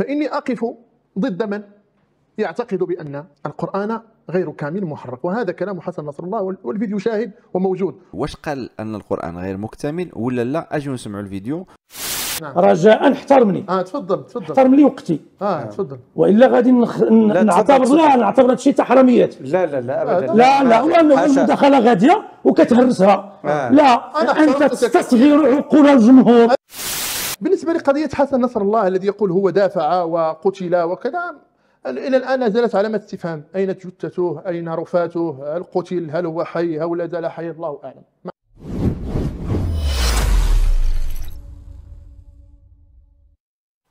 فإني أقف ضد من يعتقد بأن القرآن غير كامل محرف وهذا كلام حسن نصر الله والفيديو شاهد وموجود واش قال أن القرآن غير مكتمل ولا لا أجي نسمعوا الفيديو نعم. رجاء احترمني اه تفضل تفضل احترم لي وقتي اه تفضل والا غادي نخ... لا نعتبر تفضل. لا نعتبر هادشي تحرميات لا لا لا ابدا لا لا هو ولا المداخله غاديه وكتهرسها آه. لا انا انت تستصغر عقول الجمهور آه. بالنسبة لقضية حسن نصر الله الذي يقول هو دافع وقتل وكذا إلى الآن زالت علامة استفهام أين جثته أين رفاته هل قتل هل هو حي هل لا زال حي الله أعلم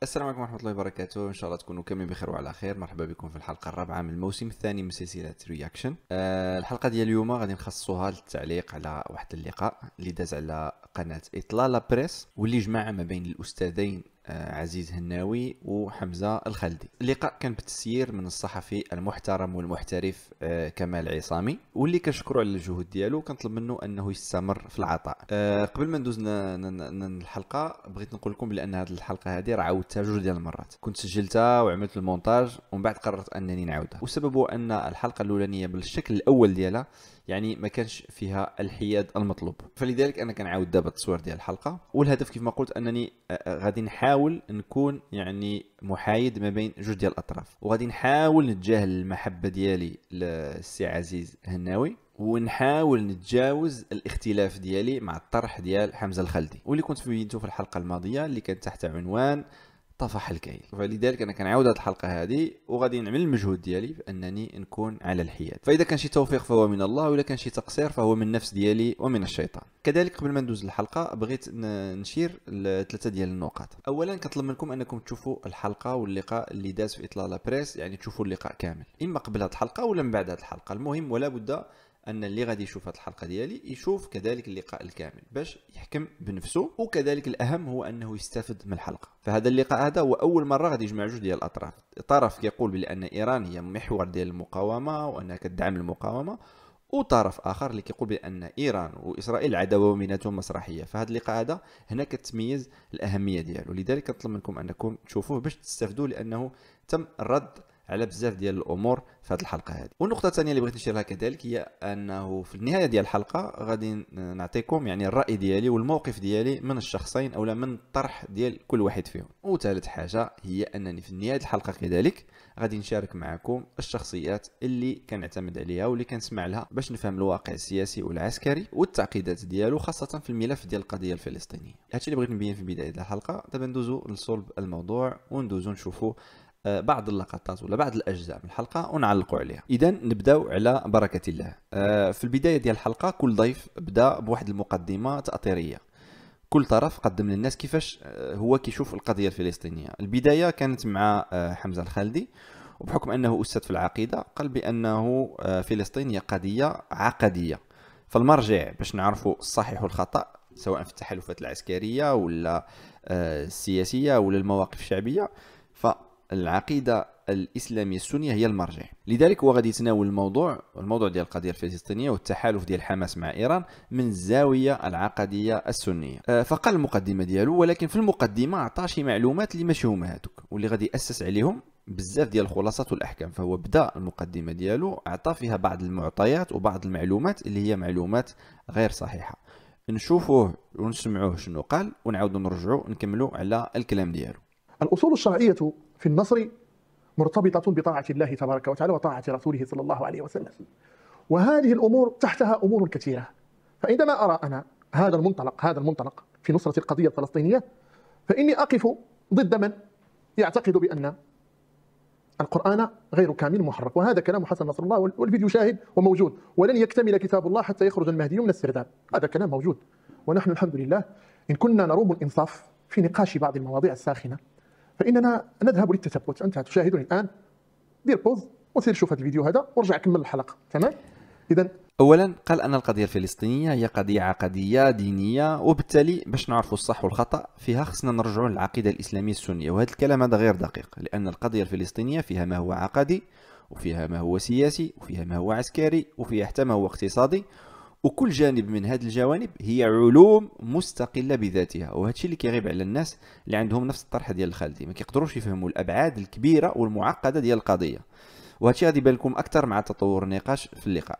السلام عليكم ورحمة الله وبركاته إن شاء الله تكونوا كاملين بخير وعلى خير مرحبا بكم في الحلقة الرابعة من الموسم الثاني من سلسلة رياكشن أه الحلقة ديال اليوم غادي نخصصوها للتعليق على واحد اللقاء اللي داز على قناة إطلالة بريس واللي جمع ما بين الأستاذين عزيز هناوي وحمزه الخلدي اللقاء كان بتسيير من الصحفي المحترم والمحترف آه، كمال عصامي واللي كنشكرو على الجهود ديالو كنطلب منه انه يستمر في العطاء آه، قبل ما ندوز الحلقه بغيت نقول لكم بان هذه الحلقه هذه راه عاودتها جوج ديال المرات كنت سجلتها وعملت المونتاج ومن بعد قررت انني نعاودها والسبب هو ان الحلقه الاولانيه بالشكل الاول ديالها يعني ما كانش فيها الحياد المطلوب فلذلك انا كنعاود دابا التصوير ديال الحلقه والهدف كيف ما قلت انني آه، غادي نحاول نحاول نكون يعني محايد ما بين جوج ديال الاطراف وغادي نحاول نتجاهل المحبه ديالي للسي عزيز هناوي ونحاول نتجاوز الاختلاف ديالي مع الطرح ديال حمزه الخلدي واللي كنت فيديو في الحلقه الماضيه اللي كانت تحت عنوان طفح الكيل فلذلك انا كنعاود هذه الحلقه هذه وغادي نعمل المجهود ديالي بانني نكون على الحياد فاذا كان شي توفيق فهو من الله واذا كان شي تقصير فهو من النفس ديالي ومن الشيطان كذلك قبل ما ندوز الحلقه بغيت نشير لثلاثه ديال النقاط اولا كنطلب منكم انكم تشوفوا الحلقه واللقاء اللي داز في اطلاله بريس يعني تشوفوا اللقاء كامل اما قبل هذه الحلقه ولا من بعد هذه الحلقه المهم ولا بد ان اللي غادي يشوف هذه الحلقه ديالي يشوف كذلك اللقاء الكامل باش يحكم بنفسه وكذلك الاهم هو انه يستفد من الحلقه فهذا اللقاء هذا هو اول مره غادي يجمع جوج ديال الاطراف طرف كيقول بان ايران هي محور ديال المقاومه وانها كتدعم المقاومه وطرف اخر اللي كيقول بان ايران واسرائيل عداوه بيناتهم مسرحيه فهذا اللقاء هذا هنا كتميز الاهميه ديالو لذلك كنطلب منكم انكم تشوفوه باش تستفدوا لانه تم رد على بزاف ديال الامور في هذه الحلقه هذه والنقطه الثانيه اللي بغيت نشيرها كذلك هي انه في النهايه ديال الحلقه غادي نعطيكم يعني الراي ديالي والموقف ديالي من الشخصين اولا من الطرح ديال كل واحد فيهم وثالث حاجه هي انني في نهايه الحلقه كذلك غادي نشارك معكم الشخصيات اللي كنعتمد عليها واللي كنسمع لها باش نفهم الواقع السياسي والعسكري والتعقيدات ديالو خاصه في الملف ديال القضيه الفلسطينيه هادشي اللي بغيت نبين في بدايه الحلقه دابا ندوزو لصلب الموضوع وندوزو نشوفو آه، بعض اللقطات ولا بعض الاجزاء من الحلقه ونعلقوا عليها اذا نبداو على بركه الله آه، في البدايه ديال الحلقه كل ضيف بدا بواحد المقدمه تاطيريه كل طرف قدم للناس كيفاش آه، هو كيشوف القضيه الفلسطينيه البدايه كانت مع حمزه الخالدي وبحكم انه استاذ في العقيده قال بانه فلسطين هي قضيه عقديه فالمرجع باش نعرفوا الصحيح والخطا سواء في التحالفات العسكريه ولا السياسيه ولا المواقف الشعبيه العقيده الاسلاميه السنيه هي المرجع لذلك هو غادي يتناول الموضوع الموضوع ديال القضيه الفلسطينيه والتحالف ديال حماس مع ايران من الزاويه العقديه السنيه آه، فقال المقدمه ديالو ولكن في المقدمه عطى شي معلومات اللي ماشي هما هذوك واللي غادي ياسس عليهم بزاف ديال الخلاصات والاحكام فهو بدا المقدمه ديالو عطى فيها بعض المعطيات وبعض المعلومات اللي هي معلومات غير صحيحه نشوفوه ونسمعوه شنو قال ونعاودو نرجعو نكملو على الكلام ديالو الأصول الشرعية في النصر مرتبطة بطاعة الله تبارك وتعالى وطاعة رسوله صلى الله عليه وسلم وهذه الأمور تحتها أمور كثيرة فعندما أرى أنا هذا المنطلق هذا المنطلق في نصرة القضية الفلسطينية فإني أقف ضد من يعتقد بأن القرآن غير كامل محرف وهذا كلام حسن نصر الله والفيديو شاهد وموجود ولن يكتمل كتاب الله حتى يخرج المهدي من السرداب هذا كلام موجود ونحن الحمد لله إن كنا نروم الإنصاف في نقاش بعض المواضيع الساخنة فاننا نذهب للتثبت انت تشاهدني الان دير بوز وسير شوف هذا الفيديو هذا وارجع كمل الحلقه تمام اذا اولا قال ان القضيه الفلسطينيه هي قضيه عقديه دينيه وبالتالي باش نعرفوا الصح والخطا فيها خصنا نرجعوا للعقيده الاسلاميه السنيه وهذا الكلام هذا غير دقيق لان القضيه الفلسطينيه فيها ما هو عقدي وفيها ما هو سياسي وفيها ما هو عسكري وفيها حتى ما هو اقتصادي وكل جانب من هذه الجوانب هي علوم مستقله بذاتها وهذا الشيء اللي كيغيب على الناس اللي عندهم نفس الطرح ديال الخالدي ما كيقدروش يفهموا الابعاد الكبيره والمعقده ديال القضيه وهذا الشيء غادي يبان لكم اكثر مع تطور النقاش في اللقاء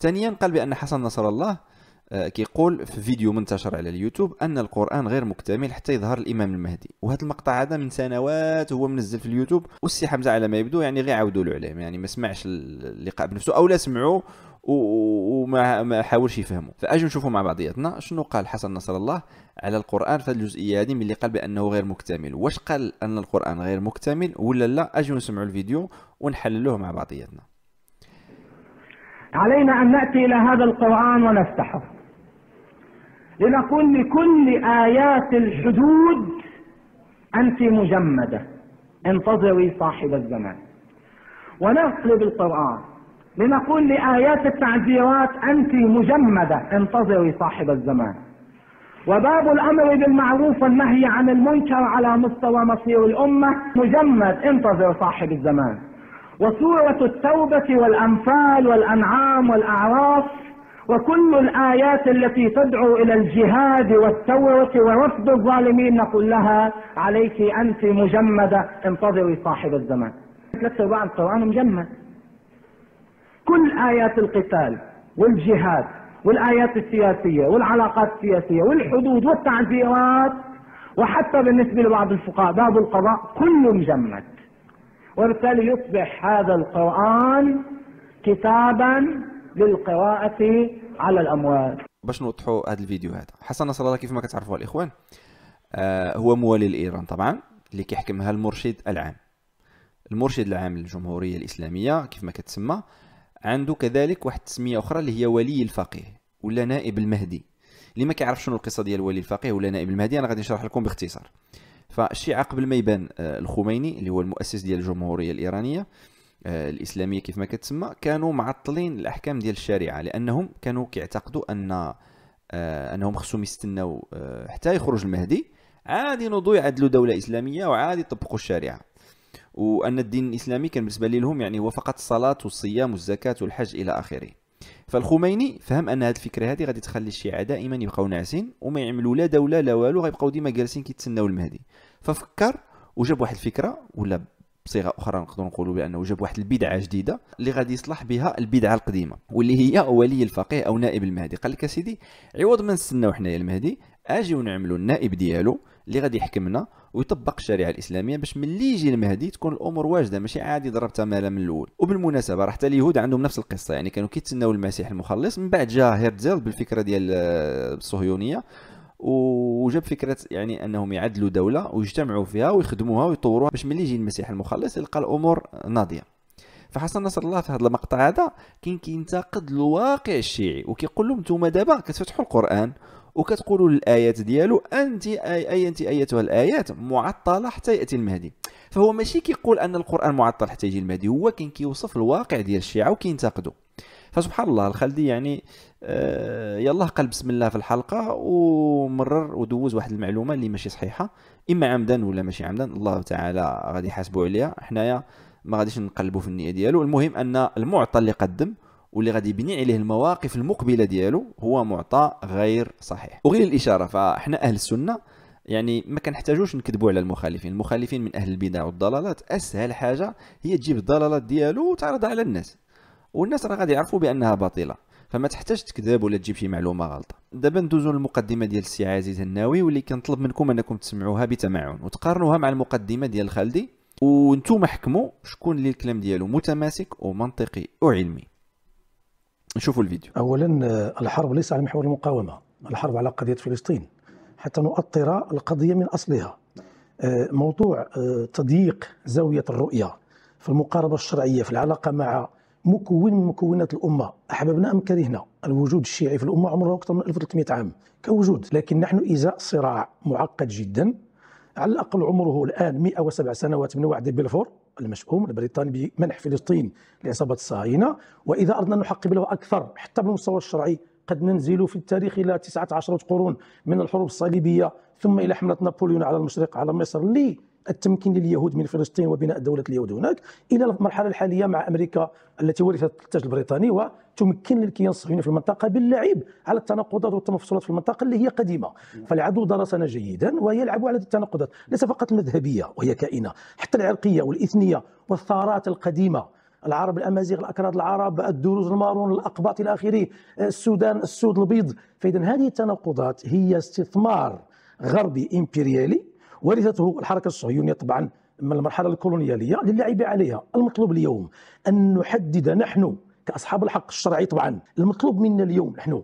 ثانيا قال بان حسن نصر الله آه، كيقول في فيديو منتشر على اليوتيوب ان القران غير مكتمل حتى يظهر الامام المهدي وهذا المقطع هذا من سنوات هو منزل في اليوتيوب والسي حمزه على ما يبدو يعني غير عاودوا له عليه يعني ما سمعش اللقاء بنفسه او لا سمعوا وما ما حاولش يفهمه فاجي نشوفوا مع بعضياتنا شنو قال حسن نصر الله على القران في الجزئيه يعني هذه ملي قال بانه غير مكتمل واش قال ان القران غير مكتمل ولا لا اجي نسمعوا الفيديو ونحللوه مع بعضياتنا علينا ان ناتي الى هذا القران ونفتحه لنقول لكل ايات الحدود انت مجمده انتظري صاحب الزمان ونقلب القران لنقول لآيات التعزيرات أنت مجمدة انتظري صاحب الزمان وباب الأمر بالمعروف والنهي عن المنكر على مستوى مصير الأمة مجمد انتظر صاحب الزمان وسورة التوبة والأنفال والأنعام والأعراف وكل الآيات التي تدعو إلى الجهاد والثورة ورفض الظالمين نقول لها عليك أنت مجمدة انتظري صاحب الزمان ثلاثة أرباع القرآن مجمد كل آيات القتال والجهاد والآيات السياسية والعلاقات السياسية والحدود والتعزيرات وحتى بالنسبة لبعض الفقهاء باب القضاء كله مجمد وبالتالي يصبح هذا القرآن كتابا للقراءة على الأموات باش نوضحوا هذا الفيديو هذا حسن نصر الله كيف ما كتعرفوا الإخوان آه هو موالي لإيران طبعا اللي كيحكمها المرشد العام المرشد العام للجمهورية الإسلامية كيف ما كتسمى عنده كذلك واحد التسميه اخرى اللي هي ولي الفقيه ولا نائب المهدي اللي ما كيعرفش شنو القصه ديال ولي الفقيه ولا نائب المهدي انا غادي نشرح لكم باختصار فشي قبل ما يبان آه، الخميني اللي هو المؤسس ديال الجمهوريه الايرانيه آه، الاسلاميه كيف ما كتسمى كانوا معطلين الاحكام ديال الشريعه لانهم كانوا كيعتقدوا ان آه، انهم خصهم يستناو حتى يخرج المهدي عادي نوضوا يعدلوا دوله اسلاميه وعادي يطبقوا الشريعه وان الدين الاسلامي كان بالنسبه لهم يعني هو فقط الصلاه والصيام والزكاه والحج الى اخره فالخميني فهم ان هذه الفكره هذه غادي تخلي الشيعه دائما يبقاو ناعسين وما يعملوا لا دوله لا والو غيبقاو ديما جالسين كيتسناو المهدي ففكر وجاب واحد الفكره ولا بصيغه اخرى نقدر نقولوا بانه جاب واحد البدعه جديده اللي غادي يصلح بها البدعه القديمه واللي هي ولي الفقيه او نائب المهدي قال لك سيدي عوض ما نستناو حنايا المهدي اجيو نعملوا النائب ديالو اللي غادي يحكمنا ويطبق الشريعه الاسلاميه باش ملي يجي المهدي تكون الامور واجده ماشي عادي ضرب تمالا من الاول وبالمناسبه راه حتى اليهود عندهم نفس القصه يعني كانوا كيتسناو المسيح المخلص من بعد جا هيرتزل بالفكره ديال آه، الصهيونيه وجاب فكره يعني انهم يعدلوا دوله ويجتمعوا فيها ويخدموها ويطوروها باش ملي يجي المسيح المخلص يلقى الامور ناضيه فحسن نصر الله في هذا المقطع هذا كاين كينتقد الواقع الشيعي وكيقول لهم نتوما دابا كتفتحوا القران وكتقولوا للايات ديالو انت اي انت ايتها الايات معطله حتى ياتي المهدي فهو ماشي كيقول ان القران معطل حتى يجي المهدي هو كان كيوصف الواقع ديال الشيعه وكينتقدوا فسبحان الله الخالدي يعني آه يلا قال بسم الله في الحلقه ومرر ودوز واحد المعلومه اللي ماشي صحيحه اما عمدا ولا ماشي عمدا الله تعالى غادي يحاسبوا عليها حنايا ما غاديش نقلبوا في النيه ديالو المهم ان المعطى اللي قدم واللي غادي يبني عليه المواقف المقبله ديالو هو معطى غير صحيح وغير الاشاره فاحنا اهل السنه يعني ما كنحتاجوش نكذبوا على المخالفين المخالفين من اهل البدع والضلالات اسهل حاجه هي تجيب الضلالات ديالو وتعرضها على الناس والناس راه غادي يعرفوا بانها باطله فما تحتاج تكذب ولا تجيب شي معلومه غلطه دابا ندوزو للمقدمه ديال السي عزيز الناوي واللي كنطلب منكم انكم تسمعوها بتمعن وتقارنوها مع المقدمه ديال خالدي وانتم حكموا شكون اللي الكلام ديالو متماسك ومنطقي وعلمي نشوفوا الفيديو اولا آه، الحرب ليس على محور المقاومه الحرب على قضيه فلسطين حتى نؤطر القضيه من اصلها آه، موضوع آه، تضييق زاويه الرؤيه في المقاربه الشرعيه في العلاقه مع مكون من مكونات الامه احببنا ام كرهنا الوجود الشيعي في الامه عمره اكثر من 1300 عام كوجود لكن نحن ازاء صراع معقد جدا على الأقل عمره الآن 107 سنوات من وعد بلفور المشؤوم البريطاني بمنح فلسطين لعصابة الصهاينة وإذا أردنا أن نحقق له أكثر حتى بالمستوى الشرعي قد ننزل في التاريخ إلى 19 قرون من الحروب الصليبية ثم إلى حملة نابليون على المشرق على مصر لي التمكين لليهود من فلسطين وبناء دولة اليهود هناك إلى المرحلة الحالية مع أمريكا التي ورثت التاج البريطاني وتمكن للكيان الصهيوني في المنطقة باللعب على التناقضات والتمفصلات في المنطقة اللي هي قديمة فالعدو درسنا جيدا ويلعب على التناقضات ليس فقط المذهبية وهي كائنة حتى العرقية والإثنية والثارات القديمة العرب الامازيغ الاكراد العرب الدروز المارون الاقباط الى اخره السودان السود البيض فاذا هذه التناقضات هي استثمار غربي امبريالي ورثته الحركة الصهيونية طبعا من المرحلة الكولونيالية للعب عليها المطلوب اليوم أن نحدد نحن كأصحاب الحق الشرعي طبعا المطلوب منا اليوم نحن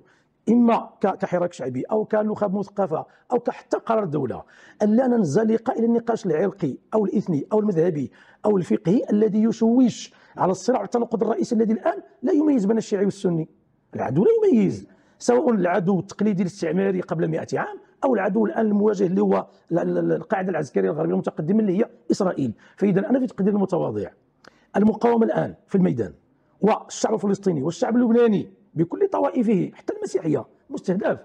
اما كحراك شعبي او كنخب مثقفه او كحتى قرار دوله الا ننزلق الى النقاش العرقي او الاثني او المذهبي او الفقهي الذي يشوش على الصراع والتناقض الرئيسي الذي الان لا يميز بين الشيعي والسني العدو لا يميز سواء العدو التقليدي الاستعماري قبل 100 عام او العدو الان المواجه اللي هو القاعده العسكريه الغربيه المتقدمه اللي هي اسرائيل فاذا انا في تقدير المتواضع المقاومه الان في الميدان والشعب الفلسطيني والشعب اللبناني بكل طوائفه حتى المسيحيه مستهدف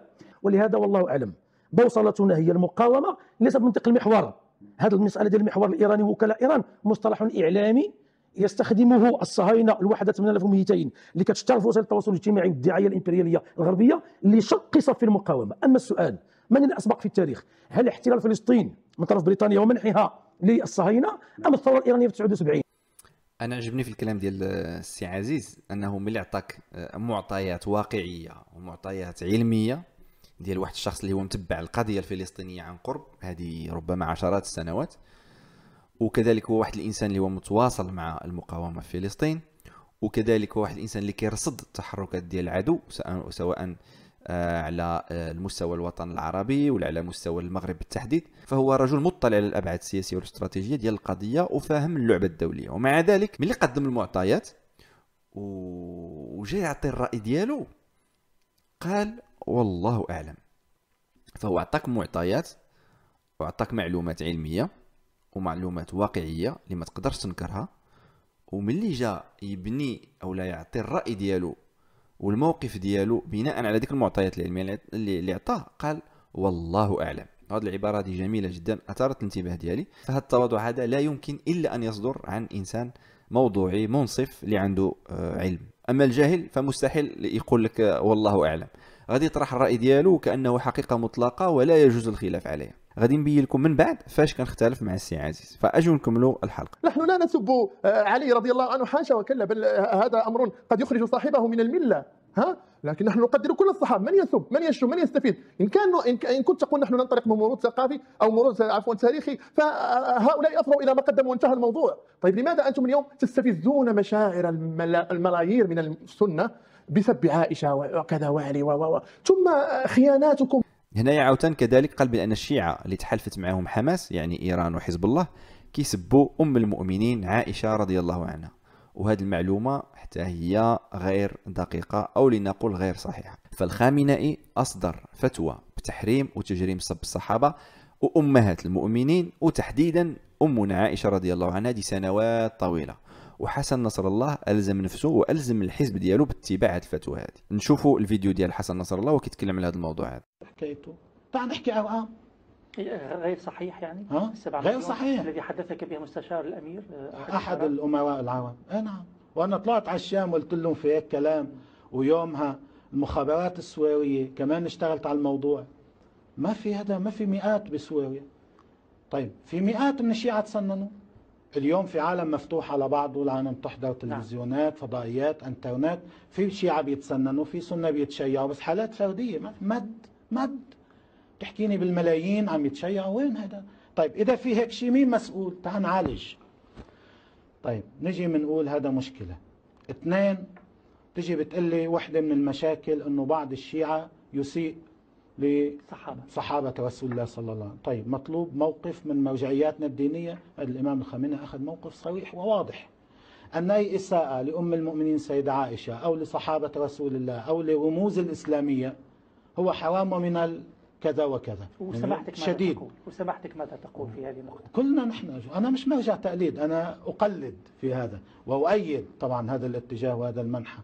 ولهذا والله اعلم بوصلتنا هي المقاومه ليست منطق المحور هذا المساله ديال المحور الايراني وكلاء ايران مصطلح اعلامي يستخدمه الصهاينه الوحده 8200 اللي كتشتغل في وسائل التواصل الاجتماعي والدعايه الامبرياليه الغربيه لشق صف المقاومه اما السؤال من الاسبق في التاريخ هل احتلال فلسطين من طرف بريطانيا ومنحها للصهاينه ام الثوره الايرانيه في 79 انا عجبني في الكلام ديال السي عزيز انه ملي عطاك آه، معطيات واقعيه ومعطيات علميه ديال واحد الشخص اللي هو متبع القضيه الفلسطينيه عن قرب هذه ربما عشرات السنوات وكذلك هو واحد الانسان اللي هو متواصل مع المقاومه في فلسطين وكذلك هو واحد الانسان اللي كيرصد التحركات ديال العدو سواء آه، على آه، المستوى الوطن العربي ولا على مستوى المغرب بالتحديد فهو رجل مطلع على الابعاد السياسيه والاستراتيجيه ديال القضيه وفاهم اللعبه الدوليه ومع ذلك ملي قدم المعطيات وجا يعطي الراي ديالو قال والله اعلم فهو عطاك معطيات وعطاك معلومات علميه ومعلومات واقعيه اللي ما تقدرش تنكرها وملي جا يبني او لا يعطي الراي ديالو والموقف ديالو بناء على ديك المعطيات العلميه اللي عطاه قال والله اعلم هذه العباره دي جميله جدا اثارت الانتباه ديالي فهذا التواضع هذا لا يمكن الا ان يصدر عن انسان موضوعي منصف اللي عنده آه، علم اما الجاهل فمستحيل يقول لك والله اعلم غادي يطرح الراي ديالو كانه حقيقه مطلقه ولا يجوز الخلاف عليها غادي نبين لكم من بعد فاش كنختلف مع السي عزيز فاجوا نكملوا الحلقه نحن لا نسب آه، علي رضي الله عنه حاشا وكلا بل آه، هذا امر قد يخرج صاحبه من المله ها لكن نحن نقدر كل الصحاب من يسب من يشتم من يستفيد ان كان ان كنت تقول نحن ننطلق من مرور ثقافي او مرور عفوا تاريخي فهؤلاء آه، اثروا الى ما قدموا وانتهى الموضوع طيب لماذا انتم اليوم تستفزون مشاعر الملايير من السنه بسب عائشه وكذا وعلي و ثم خياناتكم هنايا عاوتاني كذلك قال بان الشيعه اللي تحالفت معهم حماس يعني ايران وحزب الله كيسبوا ام المؤمنين عائشه رضي الله عنها وهذه المعلومه حتى هي غير دقيقه او لنقول غير صحيحه فالخامنائي اصدر فتوى بتحريم وتجريم سب الصحابه وامهات المؤمنين وتحديدا امنا عائشه رضي الله عنها دي سنوات طويله وحسن نصر الله الزم نفسه والزم الحزب ديالو باتباع هذه الفتوى هذه نشوفوا الفيديو ديال حسن نصر الله وكيتكلم على هذا الموضوع هذا حكايته تعال نحكي عام غير صحيح يعني غير صحيح الذي حدثك به مستشار الامير آه، احد, أحد الامراء العوام اي نعم وانا طلعت على الشام وقلت لهم في هيك كلام ويومها المخابرات السويريه كمان اشتغلت على الموضوع ما في هذا ما في مئات بسوريا طيب في مئات من الشيعة تسننوا اليوم في عالم مفتوح على بعضه العالم بتحضر نعم. تلفزيونات فضائيات انترنت في شيعة بيتسننوا في سنة بيتشيعوا بس حالات فردية مد مد تحكيني بالملايين عم يتشيعوا وين هذا طيب إذا في هيك شيء مين مسؤول تعال نعالج طيب نجي بنقول هذا مشكلة اثنين تجي بتقلي وحدة من المشاكل انه بعض الشيعة يسيء لصحابة صحابة رسول الله صلى الله عليه وسلم طيب مطلوب موقف من موجعياتنا الدينية الإمام الخميني أخذ موقف صريح وواضح أن أي إساءة لأم المؤمنين سيدة عائشة أو لصحابة رسول الله أو لرموز الإسلامية هو حرام من كذا وكذا يعني وسمحتك ماذا شديد تقول وسمحتك ماذا تقول في هذه النقطة كلنا نحن أنا مش مرجع تقليد أنا أقلد في هذا وأؤيد طبعا هذا الاتجاه وهذا المنحى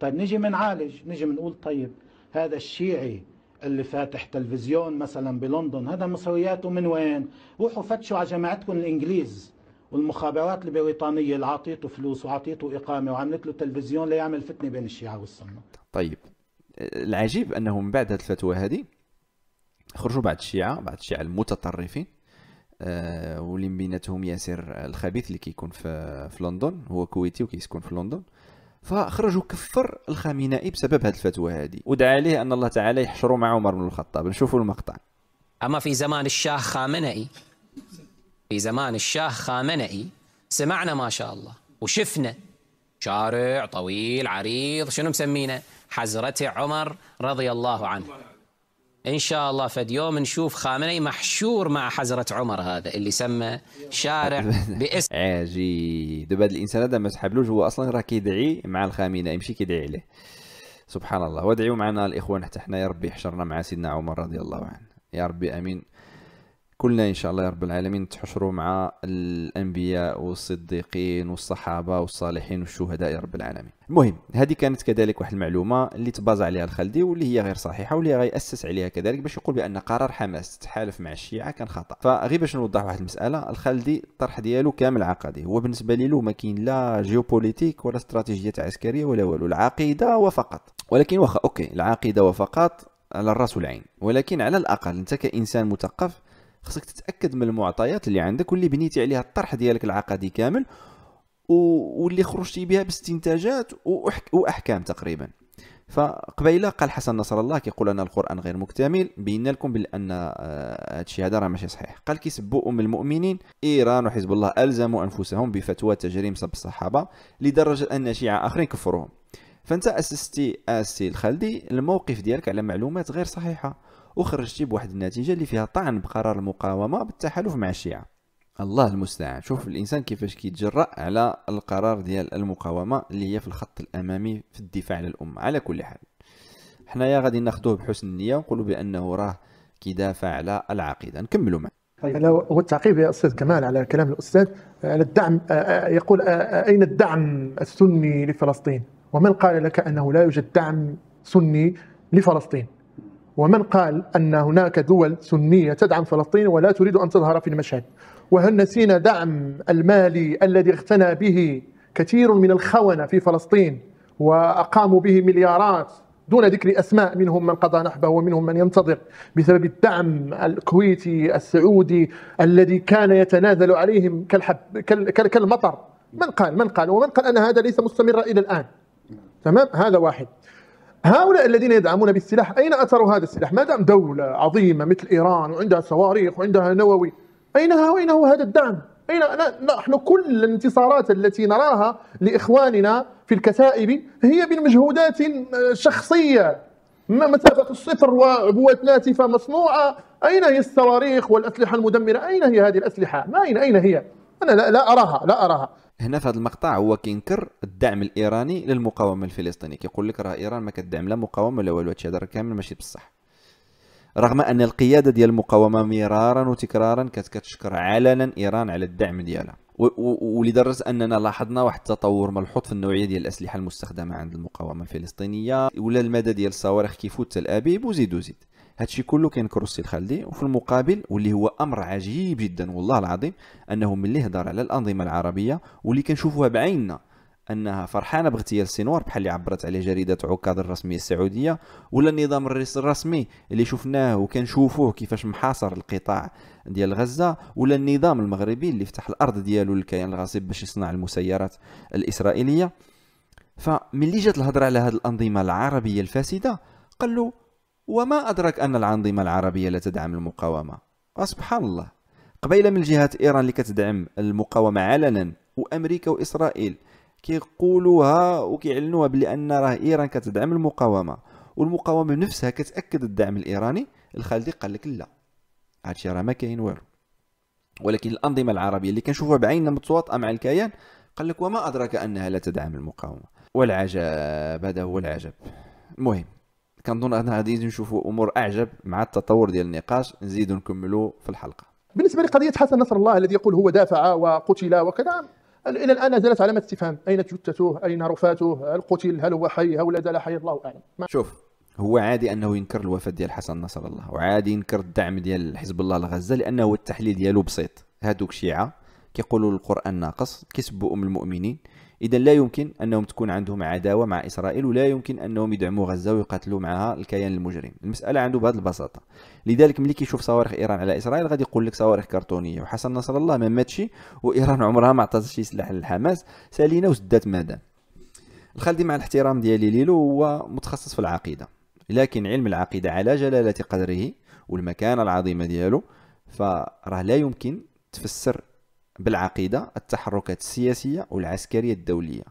طيب نجي من عالج نجي من نقول طيب هذا الشيعي اللي فاتح تلفزيون مثلا بلندن هذا مصرياته من وين روحوا فتشوا على جماعتكم الانجليز والمخابرات البريطانية اللي عطيته فلوس وعطيته إقامة وعملت له تلفزيون ليعمل فتنة بين الشيعة والسنة طيب العجيب أنه من بعد هذه الفتوى هذه خرجوا بعض الشيعة بعض الشيعة المتطرفين آه، واللي من بيناتهم ياسر الخبيث اللي كيكون في, في لندن هو كويتي وكيسكن في لندن فخرج وكفر الخامنائي بسبب هذه الفتوى هذه ودعا عليه ان الله تعالى يحشره مع عمر بن الخطاب نشوفوا المقطع اما في زمان الشاه خامنئي في زمان الشاه خامنئي سمعنا ما شاء الله وشفنا شارع طويل عريض شنو مسمينه حزرة عمر رضي الله عنه ان شاء الله فد يوم نشوف خامنئي محشور مع حزره عمر هذا اللي سمى شارع باسم عجيب دابا هذا الانسان هذا ما تحبلوش هو اصلا راه كيدعي مع الخامنئي ماشي كيدعي عليه سبحان الله ودعيوا معنا الاخوان حتى حنا يا ربي حشرنا مع سيدنا عمر رضي الله عنه يا ربي امين كلنا ان شاء الله يا رب العالمين تحشروا مع الانبياء والصديقين والصحابه والصالحين والشهداء يا رب العالمين المهم هذه كانت كذلك واحد المعلومه اللي تباز عليها الخلدي واللي هي غير صحيحه واللي غيأسس عليها كذلك باش يقول بان قرار حماس تحالف مع الشيعه كان خطا فغير باش نوضح واحد المساله الخلدي الطرح ديالو كامل عقدي هو بالنسبه له ما كاين لا جيوبوليتيك ولا استراتيجيه عسكريه ولا والو العقيده وفقط ولكن واخا اوكي العقيده وفقط على الراس والعين ولكن على الاقل انت كانسان مثقف خصك تتاكد من المعطيات اللي عندك واللي بنيتي عليها الطرح ديالك العقدي كامل واللي خرجتي بها باستنتاجات واحكام تقريبا فقبيله قال حسن نصر الله كيقول ان القران غير مكتمل بينا لكم بان آه، هادشي هذا راه ماشي صحيح قال كيسبوا ام المؤمنين ايران وحزب الله الزموا انفسهم بفتوى تجريم سب الصحابه لدرجه ان شيعه اخرين كفروهم فانت اسستي اسي الخلدي الموقف ديالك على معلومات غير صحيحه وخرجتي بواحد النتيجه اللي فيها طعن بقرار المقاومه بالتحالف مع الشيعه الله المستعان شوف الانسان كيفاش كيتجرأ على القرار ديال المقاومه اللي هي في الخط الامامي في الدفاع على الامه على كل حال حنايا غادي ناخذوه بحسن النيه ونقولوا بانه راه كيدافع على العقيده نكملوا معاه طيب، هو التعقيب يا استاذ كمال على كلام الاستاذ على الدعم آه، آه، يقول آه، اين الدعم السني لفلسطين؟ ومن قال لك انه لا يوجد دعم سني لفلسطين؟ ومن قال أن هناك دول سنية تدعم فلسطين ولا تريد أن تظهر في المشهد وهل نسينا دعم المالي الذي اغتنى به كثير من الخونة في فلسطين وأقاموا به مليارات دون ذكر اسماء منهم من قضى نحبه ومنهم من ينتظر بسبب الدعم الكويتي السعودي الذي كان يتنازل عليهم كالحب كالمطر من قال من قال ومن قال ان هذا ليس مستمرا الى الان تمام هذا واحد هؤلاء الذين يدعمون بالسلاح أين أثر هذا السلاح؟ ما دام دولة عظيمة مثل إيران وعندها صواريخ وعندها نووي أين أين هو هذا الدعم؟ أين نحن كل الانتصارات التي نراها لإخواننا في الكتائب هي بمجهودات شخصية مسافة الصفر وعبوات ناتفة مصنوعة أين هي الصواريخ والأسلحة المدمرة؟ أين هي هذه الأسلحة؟ ما أين أين هي؟ أنا لا, لا أراها لا أراها هنا في هذا المقطع هو كينكر الدعم الايراني للمقاومه الفلسطينيه كيقول لك راه ايران ما كتدعم لا مقاومه ولا والو هادشي هذا كامل ماشي بصح رغم ان القياده ديال المقاومه مرارا وتكرارا كانت كتشكر علنا ايران على الدعم ديالها ولدرجه اننا لاحظنا واحد التطور ملحوظ في النوعيه ديال الاسلحه المستخدمه عند المقاومه الفلسطينيه ولا المدى ديال الصواريخ كيفوت تل ابيب وزيد وزيد هادشي كله كاين كروسي الخالدي وفي المقابل واللي هو امر عجيب جدا والله العظيم انه ملي هضر على الانظمه العربيه واللي كنشوفوها بعيننا انها فرحانه باغتيال السنوار بحال اللي عبرت عليه جريده عكاظ الرسميه السعوديه ولا النظام الرسمي اللي شفناه وكنشوفوه كيفاش محاصر القطاع ديال غزه ولا النظام المغربي اللي فتح الارض ديالو للكيان الغاصب باش يصنع المسيرات الاسرائيليه فملي جات الهضره على هذه الانظمه العربيه الفاسده قال له وما أدرك أن الأنظمة العربية لا تدعم المقاومة سبحان الله قبيلة من جهات إيران اللي كتدعم المقاومة علنا وأمريكا وإسرائيل كيقولوها وكيعلنوها بلي أن راه إيران كتدعم المقاومة والمقاومة نفسها كتأكد الدعم الإيراني الخالدي قال لك لا هادشي راه ما كاين والو ولكن الأنظمة العربية اللي كنشوفوها بعيننا متواطئة مع الكيان قال لك وما أدرك أنها لا تدعم المقاومة والعجب هذا هو العجب المهم كنظن اننا غادي نشوفوا امور اعجب مع التطور ديال النقاش نزيدوا نكملوا في الحلقه بالنسبه لقضيه حسن نصر الله الذي يقول هو دافع وقتل وكذا الى الان زالت علامه استفهام اين جثته اين رفاته هل قتل هل هو حي هل لا حي الله اعلم شوف هو عادي انه ينكر الوفاه ديال حسن نصر الله وعادي ينكر الدعم ديال حزب الله لغزه لانه التحليل ديالو بسيط هادوك شيعه كيقولوا القران ناقص كيسبوا ام المؤمنين إذا لا يمكن أنهم تكون عندهم عداوة مع إسرائيل ولا يمكن أنهم يدعموا غزة ويقاتلوا معها الكيان المجرم المسألة عنده بهذه البساطة لذلك ملي كيشوف صواريخ إيران على إسرائيل غادي يقول لك صواريخ كرتونية وحسن نصر الله ما ماتش وإيران عمرها ما عطات شي سلاح للحماس سالينا وسدات مادام الخالدي مع الاحترام ديالي ليلو هو متخصص في العقيدة لكن علم العقيدة على جلالة قدره والمكانة العظيمة ديالو فراه لا يمكن تفسر بالعقيدة التحركات السياسية والعسكرية الدولية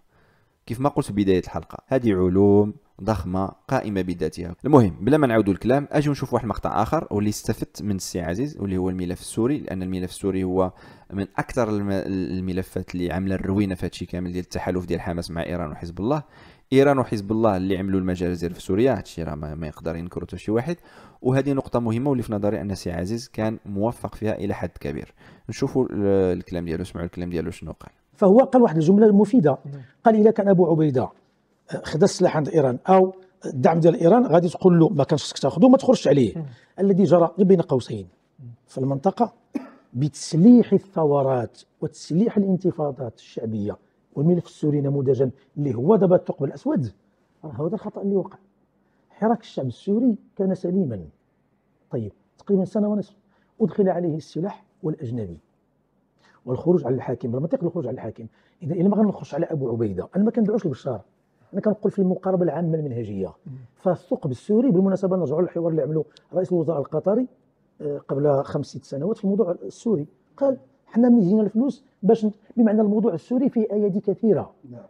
كيف ما قلت في بداية الحلقة هذه علوم ضخمة قائمة بذاتها المهم بلا ما نعود الكلام اجي نشوف واحد المقطع اخر واللي استفدت من السي عزيز واللي هو الملف السوري لان الملف السوري هو من اكثر الملفات اللي عامله الروينه في هادشي كامل ديال التحالف ديال حماس مع ايران وحزب الله ايران وحزب الله اللي عملوا المجازر في سوريا هادشي راه ما يقدر ينكر حتى شي واحد وهذه نقطه مهمه واللي في نظري ان سي عزيز كان موفق فيها الى حد كبير نشوفوا الكلام ديالو اسمعوا الكلام ديالو شنو قال فهو قال واحد الجمله مفيده نعم. قال اذا كان ابو عبيده آه، خدا السلاح عند ايران او الدعم ديال ايران غادي تقول له ما كانش خصك تاخذه ما تخرجش عليه نعم. الذي جرى بين قوسين في المنطقه بتسليح الثورات وتسليح الانتفاضات الشعبيه والملف السوري نموذجا اللي هو دابا الثقب الاسود راه هذا الخطا اللي وقع حراك الشعب السوري كان سليما طيب تقريبا سنه ونصف ادخل عليه السلاح والاجنبي والخروج على الحاكم بالمنطق الخروج على الحاكم اذا الا ما غنخش على ابو عبيده انا ما كندعوش لبشار انا كنقول في المقاربه العامه المنهجيه فالثقب السوري بالمناسبه نرجعوا للحوار اللي عملوا رئيس الوزراء القطري آه، قبل خمس ست سنوات في الموضوع السوري قال حنا ميزينا الفلوس باش بمعنى الموضوع السوري فيه ايادي كثيره نعم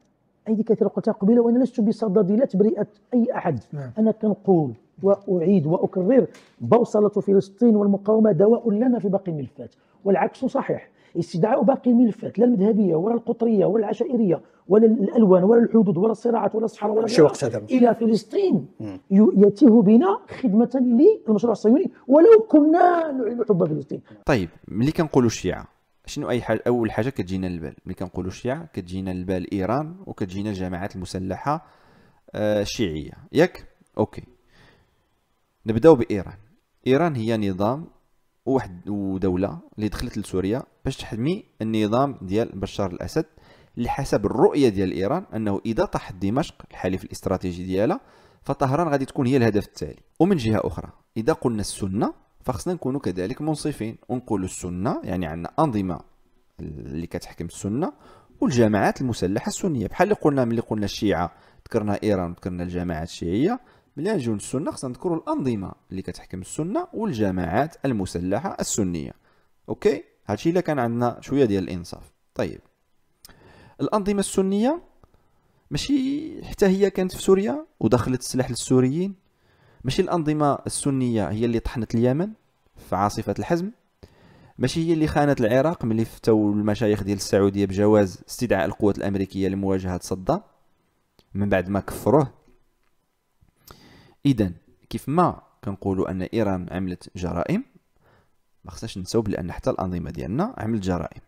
ايادي كثيره قلتها قبيله وانا لست بصدد لا تبرئه اي احد نعم. انا كنقول واعيد واكرر بوصله فلسطين والمقاومه دواء لنا في باقي الملفات والعكس صحيح استدعاء باقي الملفات لا المذهبيه ولا القطريه ولا العشائريه ولا الالوان ولا الحدود ولا الصراعات ولا الصحراء ولا الى فلسطين يتيه بنا خدمه للمشروع الصهيوني ولو كنا نعلن حب فلسطين طيب ملي كنقولوا الشيعه شنو اي حاجه اول حاجه كتجينا للبال ملي كنقولوا الشيعه كتجينا للبال ايران وكتجينا الجماعات المسلحه آه، الشيعيه ياك اوكي نبداو بايران ايران هي نظام وواحد ودوله اللي دخلت لسوريا باش تحمي النظام ديال بشار الاسد اللي حسب الرؤيه ديال ايران انه اذا طاحت دمشق الحليف الاستراتيجي ديالها فطهران غادي تكون هي الهدف التالي ومن جهه اخرى اذا قلنا السنه فخصنا نكونوا كذلك منصفين ونقولوا السنه يعني عندنا انظمه اللي كتحكم السنه والجماعات المسلحه السنيه بحال اللي قلنا ملي قلنا الشيعه ذكرنا ايران وذكرنا الجماعات الشيعيه ملي نجيو للسنه خصنا نذكروا الانظمه اللي كتحكم السنه والجماعات المسلحه السنيه اوكي هادشي الا كان عندنا شويه ديال الانصاف طيب الانظمه السنيه ماشي حتى هي كانت في سوريا ودخلت السلاح للسوريين ماشي الانظمه السنيه هي اللي طحنت اليمن في عاصفه الحزم ماشي هي اللي خانت العراق ملي فتاو المشايخ ديال السعوديه بجواز استدعاء القوات الامريكيه لمواجهه صدام من بعد ما كفروه اذا كيف ما كنقولوا ان ايران عملت جرائم ما خصناش نساو بان حتى الانظمه ديالنا عملت جرائم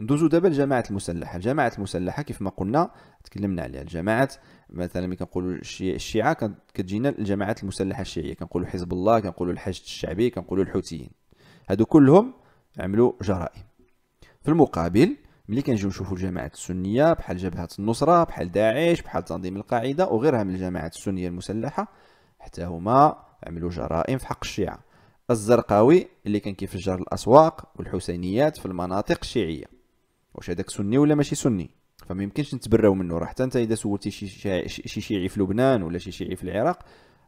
ندوزو دابا لجماعه المسلحه الجماعات المسلحه كيف ما قلنا تكلمنا عليها الجماعات مثلا ملي كنقولوا الشيعه كتجينا الجماعات المسلحه الشيعيه كنقولوا حزب الله كنقولوا الحشد الشعبي كنقولوا الحوثيين هادو كلهم عملوا جرائم في المقابل ملي كنجيو نشوفوا الجماعات السنيه بحال جبهه النصره بحال داعش بحال تنظيم القاعده وغيرها من الجماعات السنيه المسلحه حتى هما عملوا جرائم في حق الشيعه الزرقاوي اللي كان كيفجر الاسواق والحسينيات في المناطق الشيعيه واش هذاك سني ولا ماشي سني فما يمكنش نتبراو منه راه حتى انت اذا سولتي شي شي شيعي في لبنان ولا شي شيعي في العراق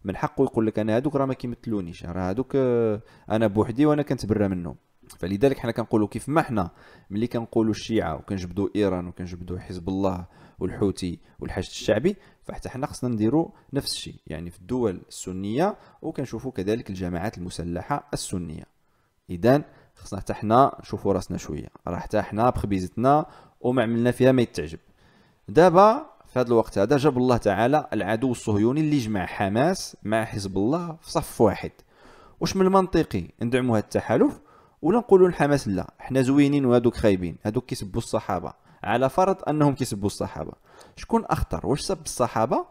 من حقه يقول لك انا هذوك راه ما كيمثلونيش راه هذوك آه، انا بوحدي وانا كنتبرى منهم فلذلك حنا كنقولوا كيف ما حنا ملي كنقولوا الشيعه وكنجبدوا ايران وكنجبدوا حزب الله والحوثي والحشد الشعبي فحتى حنا خصنا نديروا نفس الشيء يعني في الدول السنيه وكنشوفوا كذلك الجماعات المسلحه السنيه اذا خصنا حتى حنا نشوفوا راسنا شويه راه حتى حنا بخبيزتنا وما عملنا فيها ما يتعجب دابا في هذا الوقت هذا جاب الله تعالى العدو الصهيوني اللي جمع حماس مع حزب الله في صف واحد واش من المنطقي ندعموا هذا التحالف ولا نقولوا لحماس لا حنا زوينين وهذوك خايبين هذوك كيسبوا الصحابه على فرض انهم كيسبوا الصحابه شكون اخطر واش سب الصحابه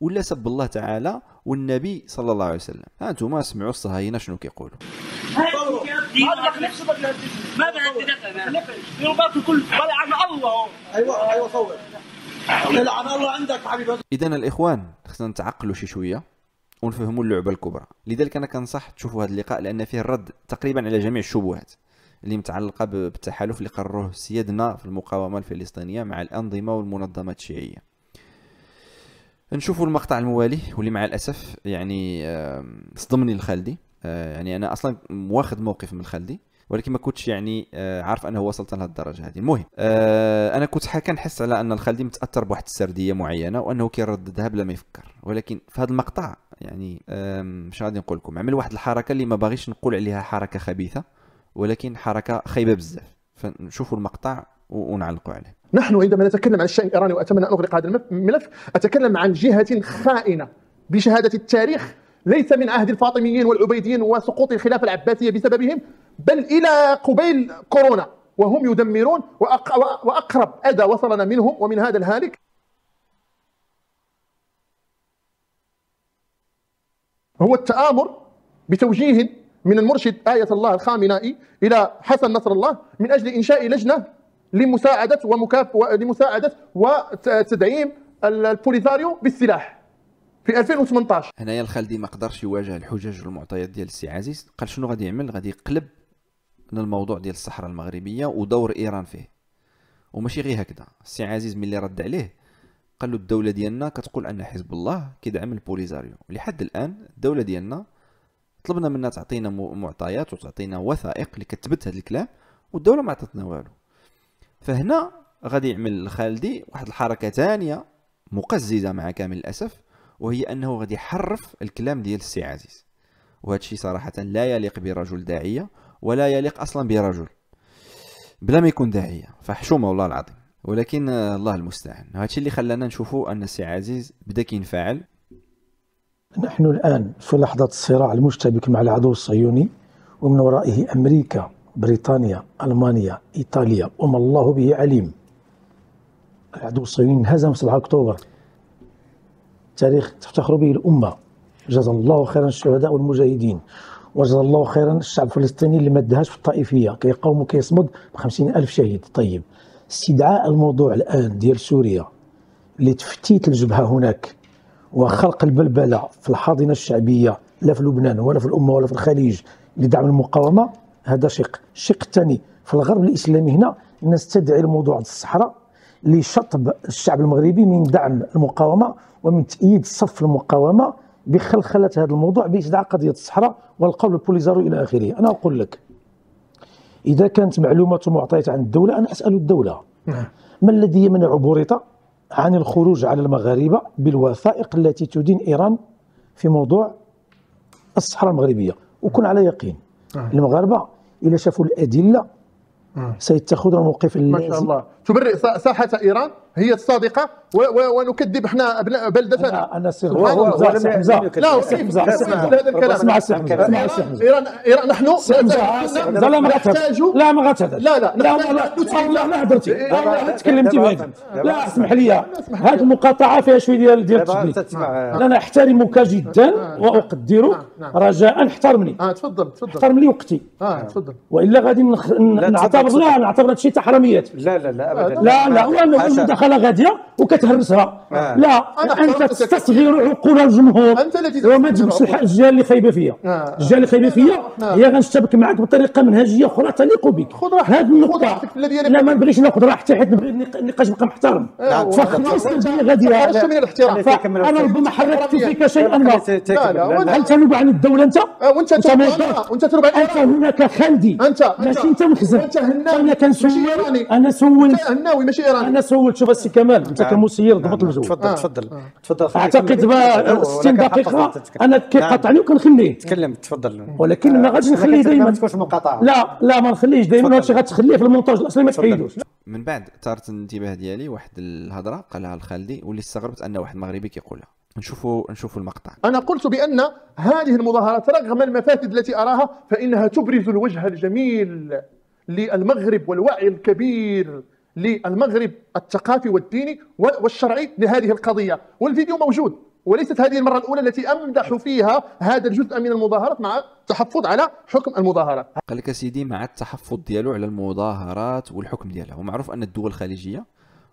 ولا سب الله تعالى والنبي صلى الله عليه وسلم ها انتم سمعوا الصهاينه شنو كيقولوا ما الله ايوه ايوه صور الله عندك حبيبي اذا الاخوان خصنا نتعقلوا شي شويه ونفهموا اللعبه الكبرى لذلك انا كنصح تشوفوا هذا اللقاء لان فيه الرد تقريبا على جميع الشبهات اللي متعلقه بالتحالف اللي قرروه سيادنا في المقاومه الفلسطينيه مع الانظمه والمنظمات الشيعيه نشوفوا المقطع الموالي واللي مع الاسف يعني صدمني الخالدي آه، يعني انا اصلا واخذ موقف من خالدي ولكن ما كنتش يعني آه، عارف انه وصلت لهذه الدرجه هذه المهم آه، انا كنت نحس على ان الخالدي متاثر بواحد السرديه معينه وانه كيرددها بلا ما يفكر ولكن في هذا المقطع يعني مش غادي نقول لكم عمل واحد الحركه اللي ما باغيش نقول عليها حركه خبيثه ولكن حركه خايبه بزاف فنشوفوا المقطع ونعلقوا عليه نحن عندما نتكلم عن الشان الايراني واتمنى ان اغلق هذا الملف اتكلم عن جهه خائنه بشهاده التاريخ ليس من عهد الفاطميين والعبيديين وسقوط الخلافة العباسية بسببهم بل إلى قبيل كورونا وهم يدمرون وأقرب أذى وصلنا منهم ومن هذا الهالك هو التآمر بتوجيه من المرشد آية الله الخامنائي إلى حسن نصر الله من أجل إنشاء لجنة لمساعدة ومكاف لمساعدة وتدعيم البوليساريو بالسلاح في 2018 هنايا الخالدي ما قدرش يواجه الحجج والمعطيات ديال السي عزيز قال شنو غادي يعمل غادي يقلب للموضوع ديال الصحراء المغربيه ودور ايران فيه وماشي غير هكذا السي عزيز ملي رد عليه قال له الدوله ديالنا كتقول ان حزب الله كيدعم البوليزاريو لحد الان الدوله ديالنا طلبنا منها تعطينا معطيات وتعطينا وثائق اللي كتبت هذا الكلام والدوله ما عطاتنا والو فهنا غادي يعمل الخالدي واحد الحركه ثانيه مقززه مع كامل الاسف وهي انه غادي يحرف الكلام ديال السي عزيز وهذا الشيء صراحه لا يليق برجل داعيه ولا يليق اصلا برجل بلا ما يكون داعيه فحشومه والله العظيم ولكن الله المستعان هادشي اللي خلانا نشوفوا ان السي عزيز بدا كينفعل نحن الان في لحظه الصراع المشتبك مع العدو الصهيوني ومن ورائه امريكا بريطانيا المانيا ايطاليا وما الله به عليم العدو الصهيوني انهزم 7 اكتوبر تاريخ تفتخر به الأمة جزا الله خيرا الشهداء والمجاهدين وجزا الله خيرا الشعب الفلسطيني اللي ما دهاش في الطائفية كيقاوم وكيصمد ب 50 ألف شهيد طيب استدعاء الموضوع الآن ديال سوريا لتفتيت الجبهة هناك وخلق البلبلة في الحاضنة الشعبية لا في لبنان ولا في الأمة ولا في الخليج لدعم المقاومة هذا شق الشق الثاني في الغرب الإسلامي هنا الناس تدعي الموضوع الصحراء لشطب الشعب المغربي من دعم المقاومه ومن تأييد صف المقاومه بخلخله هذا الموضوع بإشداع قضيه الصحراء والقول البوليزارو الى اخره، انا اقول لك اذا كانت معلومات معطية عن الدوله انا اسال الدوله نعم. ما الذي يمنع بوريطه عن الخروج على المغاربه بالوثائق التي تدين ايران في موضوع الصحراء المغربيه وكن على يقين نعم. المغاربه الى شافوا الادله نعم. سيتخذون الموقف اللازم ما شاء الله تبرئ ساحه ايران هي الصادقه ونكذب احنا ابناء بلدتنا انا, أنا سير هو هو حمزه لا حمزه هذا الكلام اسمع اسمع ايران ايران نحن لا ما غاتهدر لا ما غاتهدر لا لا لا لا لا هضرتي لا تكلمتي بهذا لا اسمح لي هذه المقاطعه فيها شويه ديال ديال التشديد انا احترمك جدا واقدرك رجاء احترمني اه تفضل تفضل احترم لي وقتي اه تفضل والا غادي نعتبر لا نعتبر هذا الشيء تحرميات لا لا لا لا لا لا انه المداخله غاديه وكتهرسها آه. لا أنا انت تستصغر عقول الجمهور وما تجبش الحق الجهه اللي خايبه فيا آه. الجهه اللي خايبه فيا آه. آه. هي غنشتبك معك بطريقه منهجيه اخرى تليق بك خذ راحتك هذه النقطه لا ما نبغيش ناخذ راحتي حيت نبغي النقاش بقى محترم فخلاص غاديه من الاحترام انا ربما حركت فيك شيئا ما هل تنوب عن الدوله انت؟ وانت وانت تنوب عن انت هناك خالدي انت ماشي انت مخزن انت هنا انا كنسول انا سولت الناوي ماشي ايراني انا سولت شوف السي كمال انت نعم. كمسير ضبط نعم. الجو تفضل آه. تفضل آه. تفضل اعتقد 60 دقيقه نعم. انا كيقاطعني وكنخليه تكلم تفضل ولكن ما غاديش آه، نخليه دائما ما تكونش مقاطعه لا لا ما نخليهش دائما هادشي غتخليه في المونتاج الاصلي ما تحيدوش من بعد ثارت الانتباه ديالي واحد الهضره قالها الخالدي واللي استغربت ان واحد مغربي كيقولها نشوفوا نشوفوا المقطع انا قلت بان هذه المظاهرات رغم المفاسد التي اراها فانها تبرز الوجه الجميل للمغرب والوعي الكبير للمغرب الثقافي والديني والشرعي لهذه القضية والفيديو موجود وليست هذه المرة الأولى التي أمدح فيها هذا الجزء من المظاهرات مع التحفظ على حكم المظاهرات قال لك سيدي مع التحفظ ديالو على المظاهرات والحكم ديالها ومعروف أن الدول الخليجية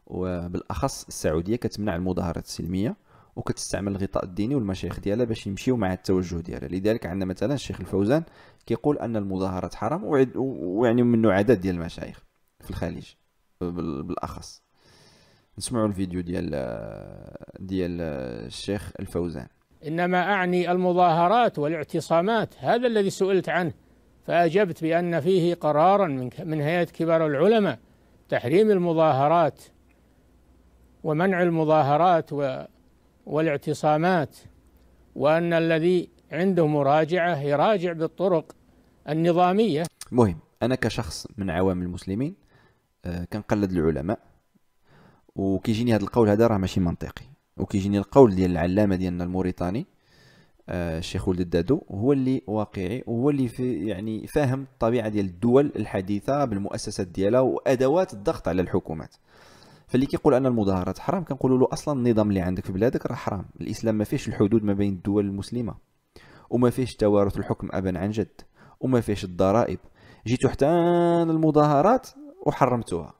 وبالأخص السعودية كتمنع المظاهرات السلمية وكتستعمل الغطاء الديني والمشايخ ديالها باش يمشيو مع التوجه ديالها لذلك عندنا مثلا الشيخ الفوزان كيقول أن المظاهرات حرام ويعني منه عدد ديال المشايخ في الخليج بالاخص نسمعوا الفيديو ديال ديال الشيخ الفوزان انما اعني المظاهرات والاعتصامات هذا الذي سئلت عنه فاجبت بان فيه قرارا من من هيئه كبار العلماء تحريم المظاهرات ومنع المظاهرات والاعتصامات وان الذي عنده مراجعه يراجع بالطرق النظاميه مهم انا كشخص من عوام المسلمين آه، كنقلد العلماء وكيجيني هذا القول هذا راه ماشي منطقي وكيجيني القول ديال العلامه ديالنا الموريتاني آه، الشيخ ولد الدادو هو اللي واقعي وهو اللي في يعني فاهم الطبيعه ديال الدول الحديثه بالمؤسسات ديالها وادوات الضغط على الحكومات فاللي كيقول ان المظاهرات حرام كنقول له اصلا النظام اللي عندك في بلادك راه حرام الاسلام ما فيش الحدود ما بين الدول المسلمه وما فيش توارث الحكم ابا عن جد وما فيش الضرائب جيتو حتى المظاهرات وحرمتوها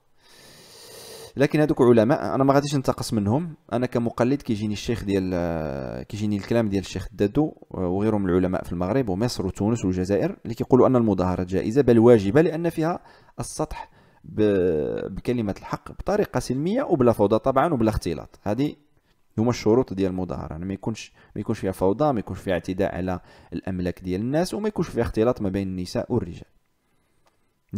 لكن هذوك علماء انا ما غاديش ننتقص منهم انا كمقلد كيجيني الشيخ ديال كيجيني الكلام ديال الشيخ دادو وغيرهم من العلماء في المغرب ومصر وتونس والجزائر اللي كيقولوا ان المظاهره جائزه بل واجبه لان فيها السطح بكلمه الحق بطريقه سلميه وبلا فوضى طبعا وبلا اختلاط هذه هما الشروط ديال المظاهره يعني ما يكونش ما يكونش فيها فوضى ما يكونش فيها اعتداء على الاملاك ديال الناس وما يكونش فيها اختلاط ما بين النساء والرجال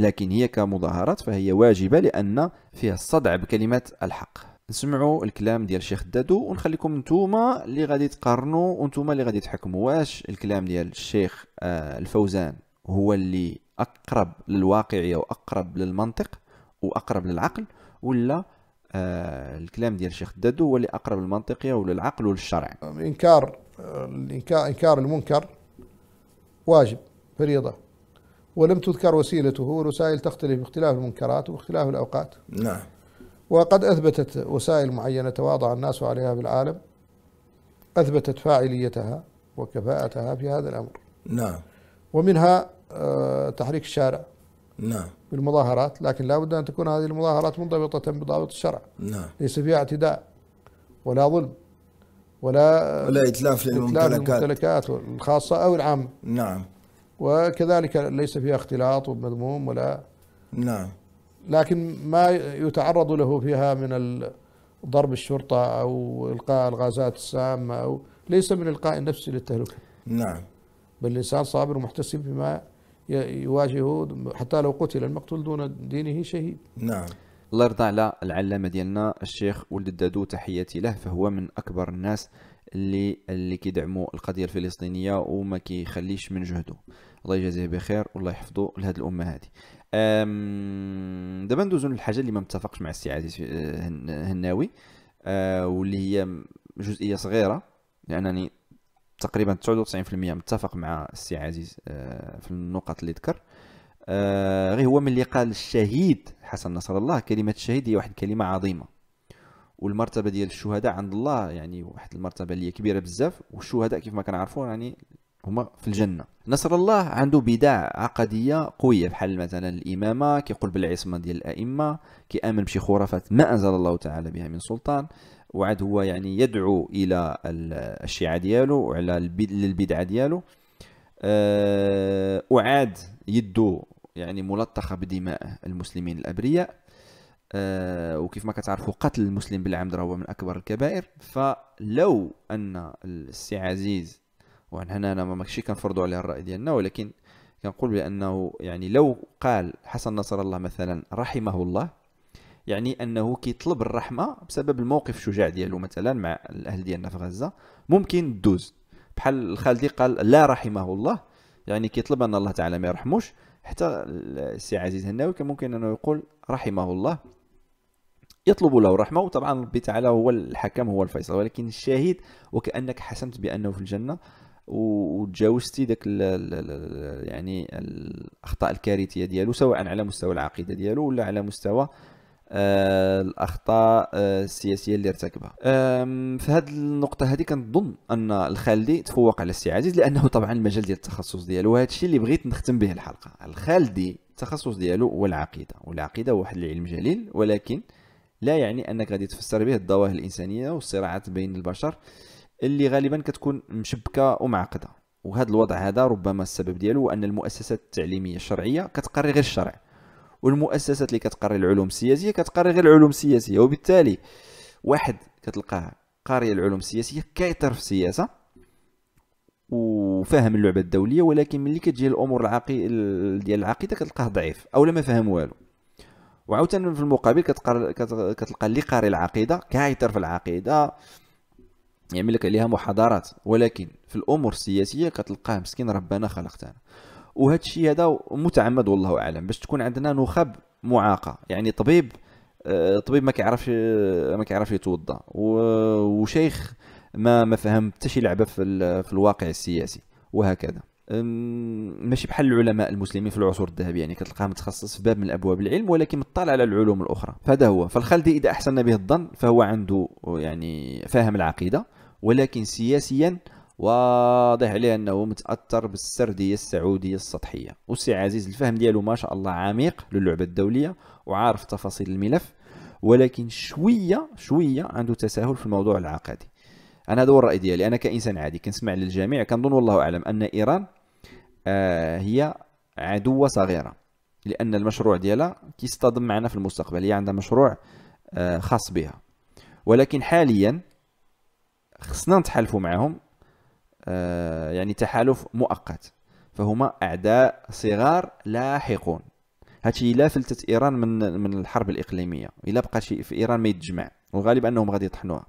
لكن هي كمظاهرات فهي واجبة لأن فيها الصدع بكلمة الحق نسمعوا الكلام ديال الشيخ دادو ونخليكم نتوما اللي غادي تقارنوا وانتوما اللي غادي تحكموا واش الكلام ديال الشيخ آه، الفوزان هو اللي اقرب للواقعيه واقرب للمنطق واقرب للعقل ولا آه، الكلام ديال الشيخ دادو هو اللي اقرب للمنطقيه وللعقل وللشرع انكار آه، انكار المنكر واجب فريضه ولم تذكر وسيلته والوسائل تختلف باختلاف المنكرات وباختلاف الأوقات نعم وقد أثبتت وسائل معينة تواضع الناس عليها في العالم أثبتت فاعليتها وكفاءتها في هذا الأمر نعم ومنها آه، تحريك الشارع نعم بالمظاهرات لكن لا بد أن تكون هذه المظاهرات منضبطة بضابط الشرع نعم ليس فيها اعتداء ولا ظلم ولا آه، ولا إتلاف للممتلكات, للممتلكات الخاصة أو العامة نعم وكذلك ليس فيها اختلاط ومذموم ولا نعم لكن ما يتعرض له فيها من ضرب الشرطة أو إلقاء الغازات السامة أو ليس من إلقاء النفس للتهلكة نعم بل الإنسان صابر ومحتسب بما يواجهه حتى لو قتل المقتول دون دينه شهيد نعم الله يرضى على العلامة ديالنا الشيخ ولد الدادو تحياتي له فهو من أكبر الناس اللي اللي كيدعموا القضية الفلسطينية وما كيخليش من جهده الله يجازيه بخير والله يحفظه لهاد الامه هذه دابا ندوزو للحاجه اللي ما متفقش مع السي عزيز آه، هناوي آه، واللي هي جزئيه صغيره لانني تقريبا 99% متفق مع السي عزيز آه، في النقط اللي ذكر غير هو ملي قال الشهيد حسن نصر الله كلمه الشهيد هي واحد الكلمه عظيمه والمرتبه ديال الشهداء عند الله يعني واحد المرتبه اللي كبيره بزاف والشهداء كيف ما كنعرفوا يعني هما في الجنه نصر الله عنده بدع عقديه قويه بحال مثلا الامامه كيقول بالعصمه ديال الائمه كيامن بشي خرافات ما انزل الله تعالى بها من سلطان وعاد هو يعني يدعو الى الشيعه ديالو وعلى البدعه ديالو آه، وعاد يدو يعني ملطخه بدماء المسلمين الابرياء آه، وكيف ما كتعرفوا قتل المسلم بالعمد راه هو من اكبر الكبائر فلو ان السي عزيز انا ماشي كنفرضوا عليه الراي ديالنا ولكن كنقول بانه يعني لو قال حسن نصر الله مثلا رحمه الله يعني انه كيطلب الرحمه بسبب الموقف الشجاع ديالو مثلا مع الاهل ديالنا في غزه ممكن دوز بحال الخالدي قال لا رحمه الله يعني كيطلب ان الله تعالى ما يرحموش حتى السي عزيز هناوي كان ممكن انه يقول رحمه الله يطلب له الرحمه وطبعا ربي تعالى هو الحكم هو الفيصل ولكن الشاهد وكانك حسمت بانه في الجنه وتجاوزتي داك ال ال يعني الاخطاء الكارثيه ديالو سواء على مستوى العقيده ديالو ولا على مستوى آه، الاخطاء آه، السياسيه اللي ارتكبها في هذه النقطه هذه كنظن ان الخالدي تفوق على السي عزيز لانه طبعا المجال ديال التخصص ديالو وهذا الشيء اللي بغيت نختم به الحلقه الخالدي التخصص ديالو هو العقيده والعقيده هو واحد العلم جليل ولكن لا يعني انك غادي تفسر به الظواهر الانسانيه والصراعات بين البشر اللي غالبا كتكون مشبكه ومعقده وهذا الوضع هذا ربما السبب ديالو هو ان المؤسسات التعليميه الشرعيه كتقري غير الشرع والمؤسسات اللي كتقري العلوم السياسيه كتقري غير العلوم السياسيه وبالتالي واحد كتلقاه قاري العلوم السياسيه كيطر في السياسه وفاهم اللعبه الدوليه ولكن ملي كتجي الامور العقي ديال العقيده كتلقاه ضعيف او لا ما فاهم والو وعاوتاني في المقابل كتقر... كتلقى اللي قاري العقيده كايتر في العقيده يعمل لك عليها محاضرات ولكن في الامور السياسيه كتلقاه مسكين ربنا خلقتنا وهذا الشيء هذا متعمد والله اعلم باش تكون عندنا نخب معاقه يعني طبيب آه، طبيب ما كيعرفش آه، ما كيعرفش يتوضا وشيخ ما ما فهم حتى شي لعبه في, في الواقع السياسي وهكذا ماشي بحال العلماء المسلمين في العصور الذهبيه يعني كتلقاه متخصص في باب من ابواب العلم ولكن مطلع على العلوم الاخرى فهذا هو فالخلدي اذا احسن به الظن فهو عنده يعني فاهم العقيده ولكن سياسيا واضح عليه انه متاثر بالسرديه السعوديه السطحيه وسي عزيز الفهم ديالو ما شاء الله عميق للعبه الدوليه وعارف تفاصيل الملف ولكن شويه شويه عنده تساهل في الموضوع العقدي انا هذا هو الراي ديالي انا كانسان عادي كنسمع للجميع كنظن والله اعلم ان ايران آه هي عدوه صغيره لان المشروع ديالها كيصطدم معنا في المستقبل هي عندها مشروع آه خاص بها ولكن حاليا خصنا نتحالفوا معهم آه يعني تحالف مؤقت فهما اعداء صغار لاحقون هادشي الا فلتت ايران من من الحرب الاقليميه الا بقى شي في ايران ما يتجمع وغالب انهم غادي يطحنوها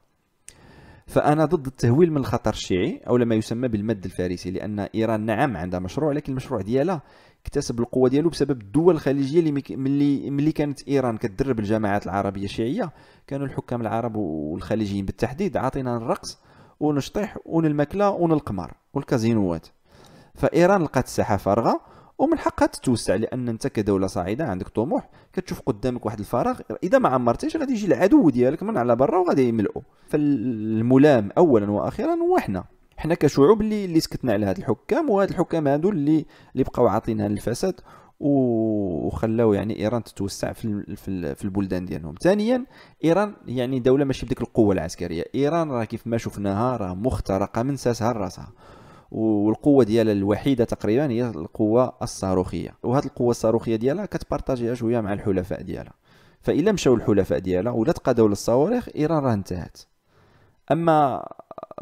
فانا ضد التهويل من الخطر الشيعي او لما يسمى بالمد الفارسي لان ايران نعم عندها مشروع لكن المشروع ديالها اكتسب القوه ديالو بسبب الدول الخليجيه اللي ملي ملي كانت ايران كتدرب الجماعات العربيه الشيعيه كانوا الحكام العرب والخليجيين بالتحديد عاطينا الرقص ونشطيح ونالماكله ونالقمار والكازينوات فايران لقات الساحه فارغه ومن حقها تتوسع لان انت كدوله صاعده عندك طموح كتشوف قدامك واحد الفراغ اذا ما عمرتيش غادي يجي العدو ديالك من على برا وغادي يملؤه فالملام اولا واخيرا هو حنا حنا كشعوب اللي اللي سكتنا على هاد الحكام وهاد الحكام هادو اللي اللي بقاو عاطينها للفساد وخلاو يعني ايران تتوسع في في البلدان ديالهم ثانيا ايران يعني دوله ماشي بديك القوه العسكريه ايران راه كيف ما شفناها راه مخترقه من ساسها لراسها والقوه ديالها الوحيده تقريبا هي القوه الصاروخيه وهاد القوه الصاروخيه ديالها كتبارطاجيها شويه مع الحلفاء ديالها فإلا مشاو الحلفاء ديالها ولا تقادوا للصواريخ ايران راه انتهت اما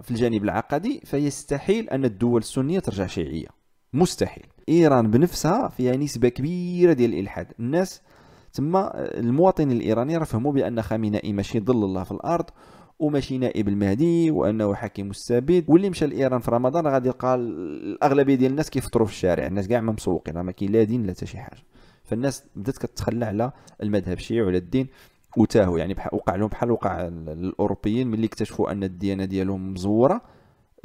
في الجانب العقدي فيستحيل أن الدول السنية ترجع شيعية مستحيل إيران بنفسها فيها نسبة كبيرة ديال الإلحاد الناس تما المواطن الإيراني راه فهموا بأن خامنئي ماشي ظل الله في الأرض وماشي نائب المهدي وانه حاكم مستبد واللي مشى لايران في رمضان غادي يلقى الاغلبيه ديال الناس كيفطروا في الشارع الناس كاع ما مسوقين راه ما كاين لا دين لا حتى شي حاجه فالناس بدات كتخلى على المذهب الشيعي وعلى الدين وتاهوا يعني بحال وقع لهم بحال وقع الاوروبيين ملي اكتشفوا ان الديانه ديالهم مزوره